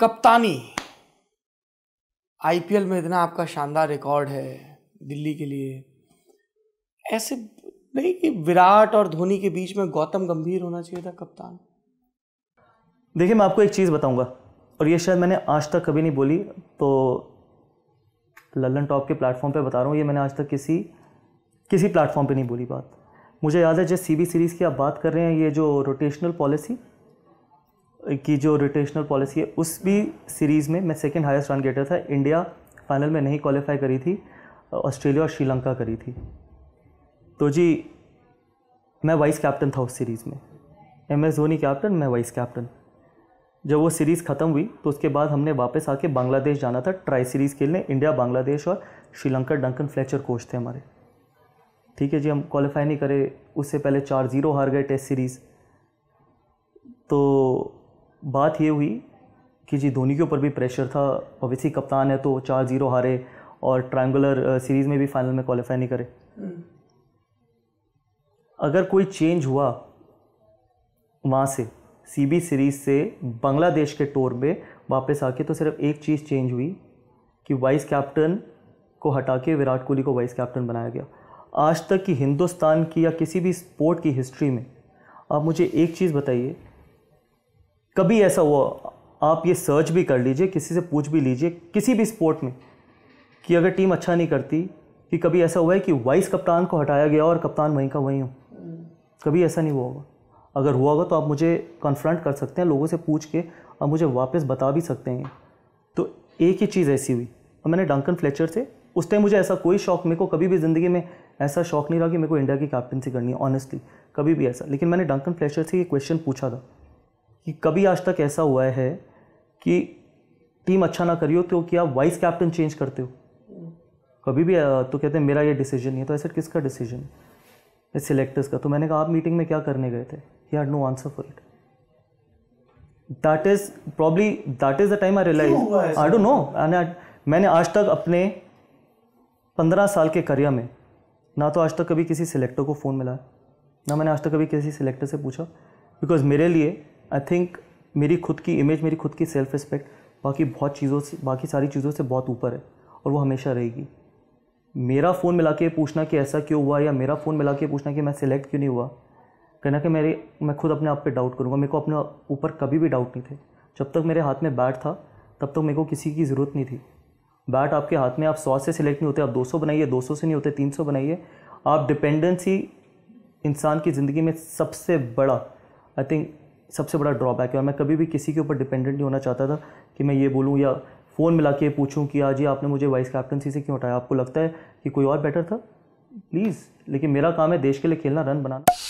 कप्तानी आईपीएल में इतना आपका शानदार रिकॉर्ड है दिल्ली के लिए ऐसे नहीं कि विराट और धोनी के बीच में गौतम गंभीर होना चाहिए था कप्तान देखिए मैं आपको एक चीज़ बताऊंगा और ये शायद मैंने आज तक कभी नहीं बोली तो लल्लन टॉप के प्लेटफॉर्म पे बता रहा हूँ ये मैंने आज तक किसी किसी प्लेटफॉर्म पे नहीं बोली बात मुझे याद है जिस सीबी सीरीज़ की आप बात कर रहे हैं ये जो रोटेशनल पॉलिसी की जो रोटेशनल पॉलिसी है उस भी सीरीज़ में मैं सेकेंड हाईएस्ट रन गेटर था इंडिया फाइनल में नहीं क्वालिफाई करी थी ऑस्ट्रेलिया और श्रीलंका करी थी तो जी मैं वाइस कैप्टन था उस सीरीज़ में एम एस धोनी कैप्टन मैं वाइस कैप्टन जब वो सीरीज़ ख़त्म हुई तो उसके बाद हमने वापस आके बांग्लादेश जाना था ट्राई सीरीज़ खेलने इंडिया बांग्लादेश और श्रीलंका डंकन फ्लेचर कोच थे हमारे ठीक है जी हम क्वालिफाई नहीं करे उससे पहले चार ज़ीरो हार गए टेस्ट सीरीज़ तो बात ये हुई कि जी धोनी के ऊपर भी प्रेशर था मवेसी कप्तान है तो चार जीरो हारे और ट्रायंगुलर सीरीज़ में भी फाइनल में क्वालिफाई नहीं करे हम्म। अगर कोई चेंज हुआ वहाँ से सीबी सीरीज़ से बांग्लादेश के टूर में वापस आके तो सिर्फ एक चीज़ चेंज हुई कि वाइस कैप्टन को हटा के विराट कोहली को वाइस कैप्टन बनाया गया आज तक की हिंदुस्तान की या किसी भी स्पोर्ट की हिस्ट्री में आप मुझे एक चीज़ बताइए कभी ऐसा हुआ आप ये सर्च भी कर लीजिए किसी से पूछ भी लीजिए किसी भी स्पोर्ट में कि अगर टीम अच्छा नहीं करती कि कभी ऐसा हुआ है कि वाइस कप्तान को हटाया गया और कप्तान वहीं का वहीं हो कभी ऐसा नहीं हुआ होगा अगर हुआ होगा तो आप मुझे कन्फ्रंट कर सकते हैं लोगों से पूछ के आप मुझे वापस बता भी सकते हैं तो एक ही चीज़ ऐसी हुई और मैंने डंकन फ्लेचर से उस टाइम मुझे ऐसा कोई शौक मेरे को कभी भी ज़िंदगी में ऐसा शौक नहीं रहा कि मेरे को इंडिया की कैप्टनसी करनी है ऑनेस्टली कभी भी ऐसा लेकिन मैंने डंकन फ्लेचर से ये क्वेश्चन पूछा था कि कभी आज तक ऐसा हुआ है कि टीम अच्छा ना करी हो तो क्या वाइस कैप्टन चेंज करते हो कभी भी तो कहते हैं मेरा ये डिसीजन नहीं है तो ऐसा किसका डिसीजन है सिलेक्टर्स का तो मैंने कहा आप मीटिंग में क्या करने गए थे ही had no answer for it that is probably that is the time I realize I don't know मैंने आज तक अपने पंद्रह साल के करियर में ना तो आज तक कभी किसी सिलेक्टर को फ़ोन मिला ना मैंने आज तक कभी किसी सिलेक्टर से पूछा बिकॉज मेरे लिए आई थिंक मेरी खुद की इमेज मेरी खुद की सेल्फ रिस्पेक्ट बाकी बहुत चीज़ों से बाकी सारी चीज़ों से बहुत ऊपर है और वो हमेशा रहेगी मेरा फ़ोन मिला के पूछना कि ऐसा क्यों हुआ या मेरा फ़ोन मिला के पूछना कि मैं सिलेक्ट क्यों नहीं हुआ कहना कि मेरे मैं खुद अपने आप पे डाउट करूँगा मेरे को अपने ऊपर कभी भी डाउट नहीं थे जब तक मेरे हाथ में बैट था तब तक मेरे को किसी की ज़रूरत नहीं थी बैट आपके हाथ में आप सौ से सिलेक्ट नहीं होते आप सौ बनाइए सौ से नहीं होते सौ बनाइए आप डिपेंडेंसी इंसान की ज़िंदगी में सबसे बड़ा आई थिंक सबसे बड़ा ड्रॉबैक है और मैं कभी भी किसी के ऊपर डिपेंडेंट नहीं होना चाहता था कि मैं ये बोलूँ या फ़ोन मिला के पूछूँ कि आज ये आपने मुझे वाइस कैप्टनसी से क्यों हटाया आपको लगता है कि कोई और बेटर था प्लीज़ लेकिन मेरा काम है देश के लिए खेलना रन बनाना